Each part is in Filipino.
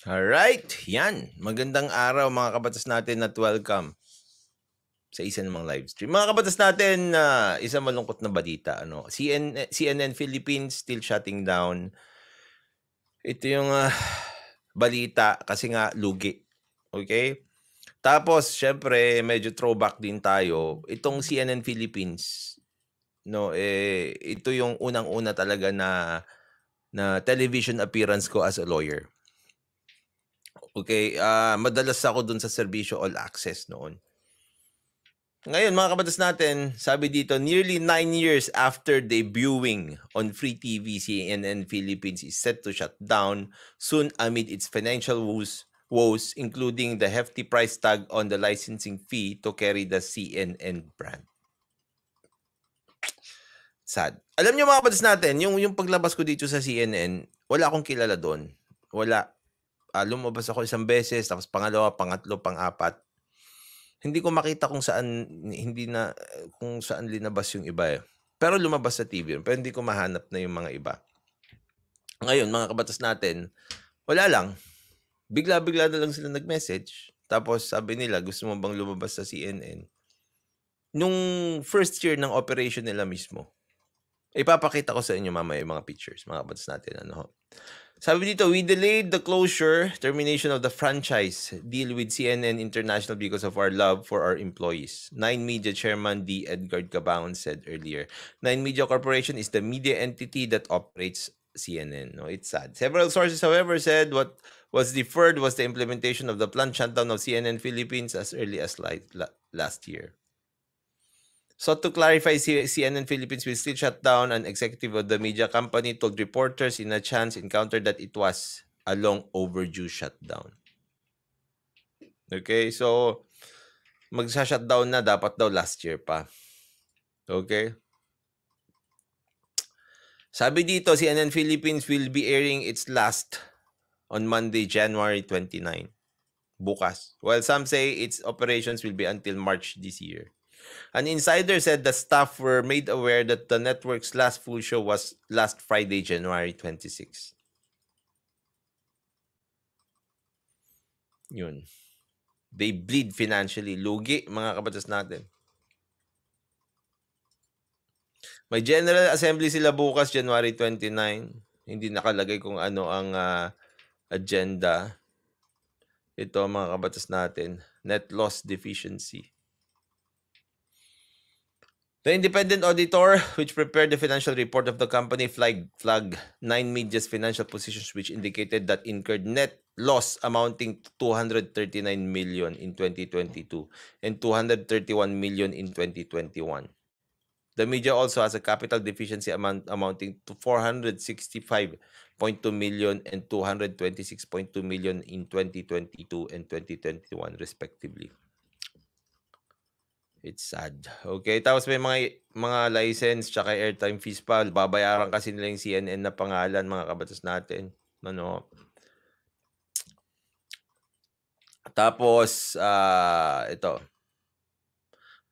Alright, yan. Magandang araw mga kabatas natin at welcome sa isa namang live stream. Mga kabatas natin, uh, isang malungkot na balita. Ano? CNN, CNN Philippines still shutting down. Ito yung uh, balita kasi nga lugi. Okay? Tapos, syempre, medyo throwback din tayo. Itong CNN Philippines, no, eh, ito yung unang-una talaga na na television appearance ko as a lawyer. Okay, uh, madalas ako doon sa serbisyo all access noon. Ngayon mga kabatas natin, sabi dito, nearly 9 years after debuting on free TV, CNN Philippines is set to shut down soon amid its financial woes, woes including the hefty price tag on the licensing fee to carry the CNN brand. Sad. Alam niyo mga kabatas natin, yung, yung paglabas ko dito sa CNN, wala akong kilala doon. Wala uh, lumabas ako isang beses, tapos pangalawa, pangatlo, pangapat. Hindi ko makita kung saan hindi na kung saan linabas yung iba eh. Pero lumabas sa TV yun. Pero hindi ko mahanap na yung mga iba. Ngayon, mga kabatas natin, wala lang. Bigla-bigla na lang sila nag-message. Tapos sabi nila, gusto mo bang lumabas sa CNN? Nung first year ng operation nila mismo, ipapakita ko sa inyo mamaya yung mga pictures, mga kabatas natin. Ano? Sabi dito, we delayed the closure, termination of the franchise deal with CNN International because of our love for our employees. Nine Media Chairman D. Edgar Cabaon said earlier, Nine Media Corporation is the media entity that operates CNN. No, it's sad. Several sources, however, said what was deferred was the implementation of the planned shutdown of CNN Philippines as early as last year. So to clarify, CNN Philippines will still shut down an executive of the media company told reporters in a chance encounter that it was a long overdue shutdown. Okay, so magsa-shutdown na dapat daw last year pa. Okay? Sabi dito, CNN Philippines will be airing its last on Monday, January 29. Bukas. While some say its operations will be until March this year. An insider said the staff were made aware that the network's last full show was last Friday, January 26. Yun. They bleed financially. Lugi, mga kabatas natin. May General Assembly sila bukas, January 29. Hindi nakalagay kung ano ang uh, agenda. Ito mga kabatas natin. Net loss deficiency. The independent auditor, which prepared the financial report of the company, flagged, nine media's financial positions, which indicated that incurred net loss amounting to 239 million in 2022 and 231 million in 2021. The media also has a capital deficiency amount amounting to 465.2 million and 226.2 million in 2022 and 2021, respectively. It's sad. Okay, tapos may mga mga license tsaka airtime fees pa. Babayaran kasi nila yung CNN na pangalan mga kabatas natin. Ano? Tapos, uh, ito.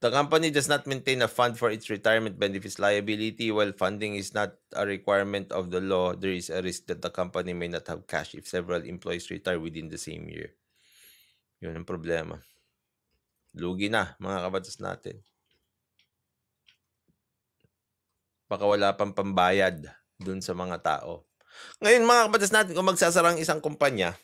The company does not maintain a fund for its retirement benefits liability. While funding is not a requirement of the law, there is a risk that the company may not have cash if several employees retire within the same year. Yun ang problema. Lugi na, mga kabatas natin. Baka wala pang pambayad dun sa mga tao. Ngayon, mga kabatas natin, kung magsasarang isang kumpanya,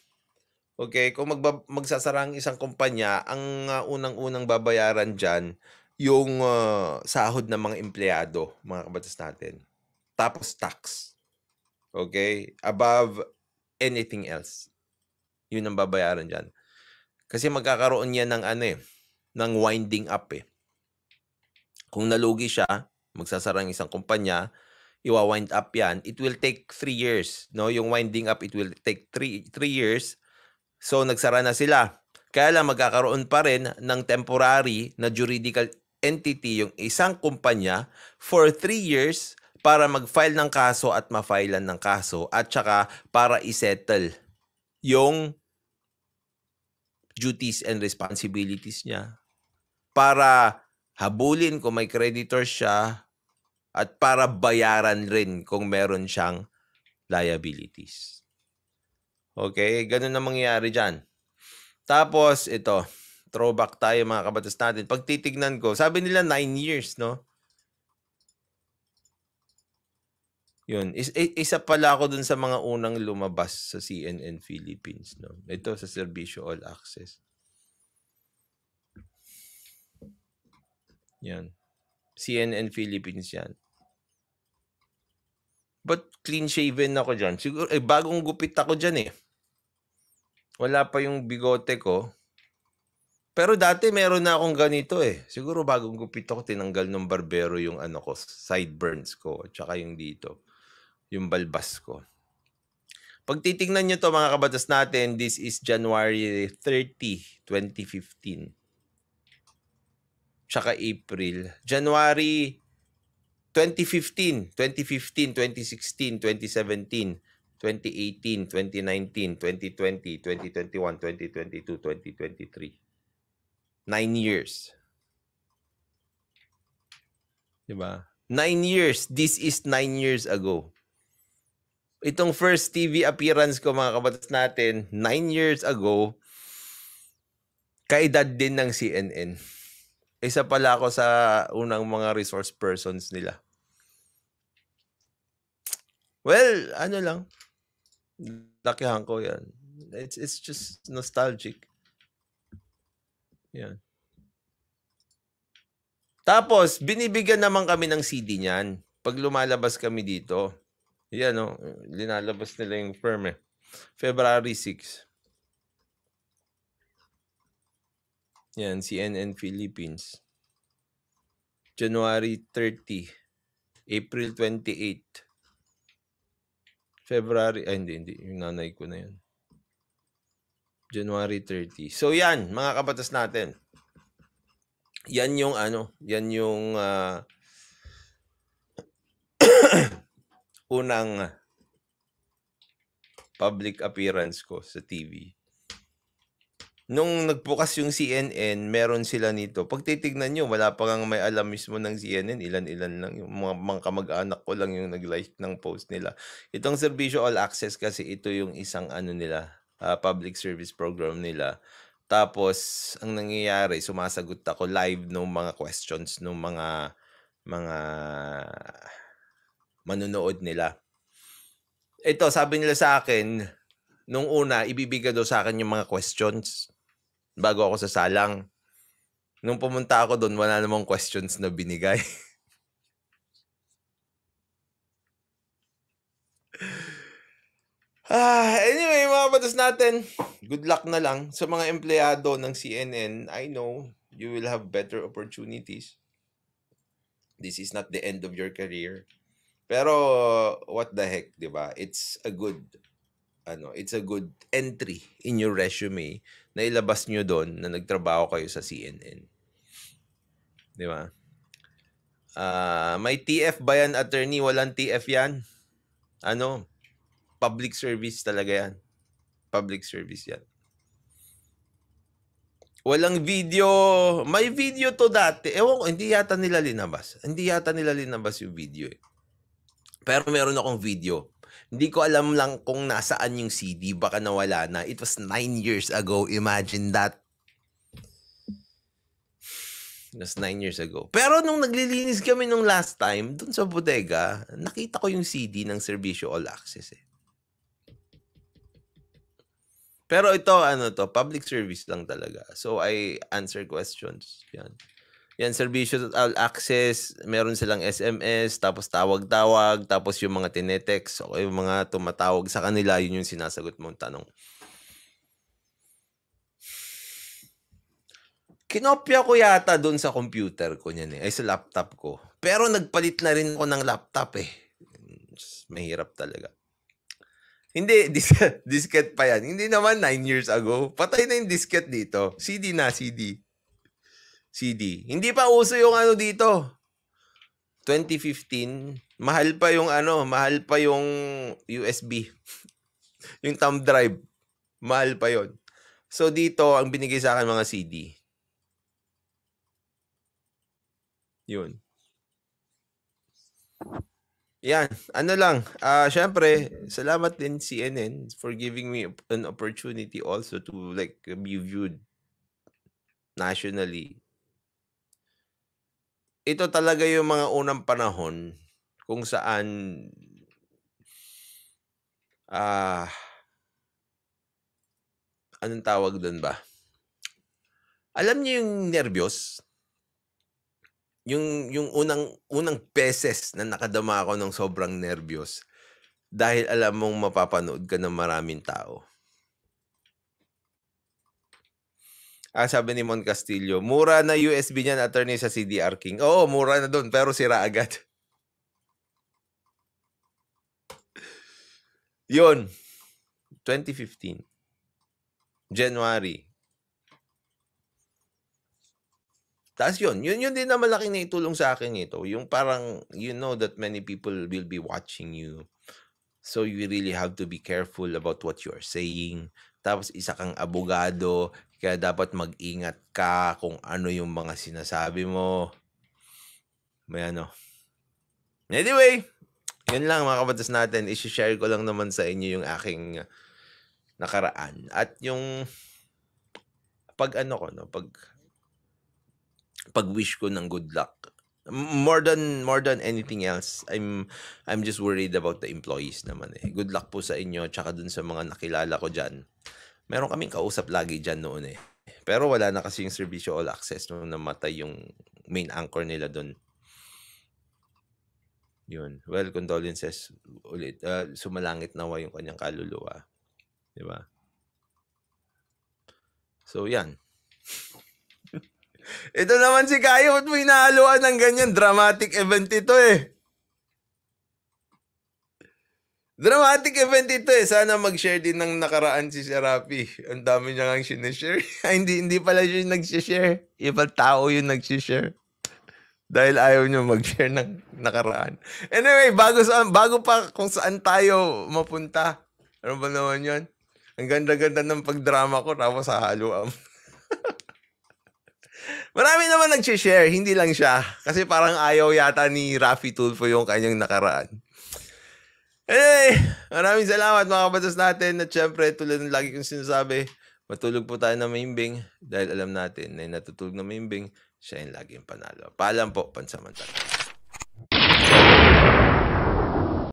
okay, kung magba- magsasarang isang kumpanya, ang uh, unang-unang babayaran dyan, yung uh, sahod ng mga empleyado, mga kabatas natin. Tapos tax. Okay? Above anything else. Yun ang babayaran dyan. Kasi magkakaroon yan ng ano eh, ng winding up eh. Kung nalugi siya, magsasara ng isang kumpanya, iwa-wind up yan, it will take 3 years. No? Yung winding up, it will take 3 years. So, nagsara na sila. Kaya lang magkakaroon pa rin ng temporary na juridical entity yung isang kumpanya for 3 years para mag-file ng kaso at ma-filean ng kaso at saka para isettle yung duties and responsibilities niya para habulin kung may creditor siya at para bayaran rin kung meron siyang liabilities. Okay, ganun na mangyayari dyan. Tapos, ito, throwback tayo mga kabatas natin. Pagtitignan ko, sabi nila 9 years, no? Yun, is, isa pala ako dun sa mga unang lumabas sa CNN Philippines, no? Ito sa Servicio All Access. Yan. CNN Philippines yan. But clean shaven ako dyan. Siguro, eh, bagong gupit ako dyan eh. Wala pa yung bigote ko. Pero dati meron na akong ganito eh. Siguro bagong gupit ako, tinanggal ng barbero yung ano ko, sideburns ko, at saka yung dito, yung balbas ko. Pag titingnan nyo to mga kabatas natin, this is January 30, 2015 tsaka April. January 2015, 2015, 2016, 2017, 2018, 2019, 2020, 2021, 2022, 2023. Nine years. Diba? Nine years. This is nine years ago. Itong first TV appearance ko mga kabatas natin, nine years ago, kaedad din ng CNN. Isa pala ako sa unang mga resource persons nila. Well, ano lang. Lakihan ko yan. It's, it's just nostalgic. Yan. Tapos, binibigyan naman kami ng CD niyan. Pag lumalabas kami dito, yan no? Oh. linalabas nila yung firm eh. February 6. Yan, CNN Philippines. January 30. April 28. February, ay hindi, hindi, yung nanay ko na yan. January 30. So yan, mga kabatas natin. Yan yung ano, yan yung uh, unang public appearance ko sa TV. Nung nagbukas yung CNN, meron sila nito. Pag titignan nyo, wala pa ngang may alam mismo ng CNN. Ilan-ilan lang. Yung mga, mga kamag-anak ko lang yung nag-like ng post nila. Itong Servisyo All Access kasi ito yung isang ano nila, uh, public service program nila. Tapos, ang nangyayari, sumasagot ako live ng mga questions ng mga mga manunood nila. Ito, sabi nila sa akin, nung una, ibibigay daw sa akin yung mga questions bago ako sa salang. Nung pumunta ako doon, wala namang questions na binigay. ah, anyway, mga patas natin, good luck na lang sa mga empleyado ng CNN. I know you will have better opportunities. This is not the end of your career. Pero what the heck, 'di ba? It's a good ano, it's a good entry in your resume na ilabas nyo doon na nagtrabaho kayo sa CNN. Di ba? Uh, may TF ba yan, attorney? Walang TF yan. Ano? Public service talaga yan. Public service yan. Walang video. May video to dati. Ewan ko, hindi yata nila linabas. Hindi yata nila linabas yung video eh. Pero meron akong video hindi ko alam lang kung nasaan yung CD. Baka nawala na. It was nine years ago. Imagine that. It was nine years ago. Pero nung naglilinis kami nung last time, dun sa bodega, nakita ko yung CD ng Servicio All Access eh. Pero ito, ano to, public service lang talaga. So I answer questions. Yan. Yan, servicio all uh, access, meron silang SMS, tapos tawag-tawag, tapos yung mga tinetext, o yung mga tumatawag sa kanila, yun yung sinasagot mong tanong. Kinopya ko yata doon sa computer ko niyan eh, ay sa laptop ko. Pero nagpalit na rin ako ng laptop eh. Mahirap talaga. Hindi, disket, disket pa yan. Hindi naman 9 years ago. Patay na yung disket dito. CD na, CD. CD. Hindi pa uso yung ano dito. 2015, mahal pa yung ano, mahal pa yung USB. yung thumb drive. Mahal pa yon. So dito, ang binigay sa akin mga CD. Yun. Yan, ano lang. Uh, ah, Siyempre, salamat din CNN for giving me an opportunity also to like be viewed nationally ito talaga yung mga unang panahon kung saan ah uh, anong tawag doon ba? Alam niyo yung nervyos? Yung yung unang unang beses na nakadama ako ng sobrang nervyos dahil alam mong mapapanood ka ng maraming tao. Ah, sabi ni Mon Castillo, mura na USB niyan, attorney sa CDR King. Oo, mura na doon, pero sira agad. Yun. 2015. January. Tapos yun, yun, yun din na malaking naitulong sa akin ito. Yung parang, you know that many people will be watching you. So you really have to be careful about what you are saying tapos isa kang abogado, kaya dapat mag-ingat ka kung ano yung mga sinasabi mo. May ano. Anyway, yun lang mga kabatas natin. I-share ko lang naman sa inyo yung aking nakaraan. At yung pag ano ko, no? pag pag wish ko ng good luck. More than more than anything else, I'm I'm just worried about the employees naman eh. Good luck po sa inyo tsaka dun sa mga nakilala ko diyan meron kaming kausap lagi dyan noon eh. Pero wala na kasi yung servisyo all access nung namatay yung main anchor nila doon. Yun. Well, condolences ulit. Uh, sumalangit nawa yung kanyang kaluluwa. Di ba? So, yan. ito naman si Kayo, ba't mo hinahaluan ng ganyan? Dramatic event ito eh. Dramatic event ito eh. Sana mag-share din ng nakaraan si Serapi. Ang dami niya ngang sinishare. hindi, hindi pala siya nag-share. Ibang tao yung nag-share. Dahil ayaw niyo mag-share ng nakaraan. Anyway, bago, saan, bago pa kung saan tayo mapunta. Ano ba naman yon? Ang ganda-ganda ng pagdrama ko tapos sa am. Marami naman nag-share, hindi lang siya. Kasi parang ayaw yata ni Rafi Tulfo yung kanyang nakaraan. Anyway, eh, maraming salamat mga kabatas natin at syempre tulad ng lagi kong sinasabi, matulog po tayo na maimbing dahil alam natin na natutulog na maimbing, siya yung laging panalo. Paalam po, pansamantala.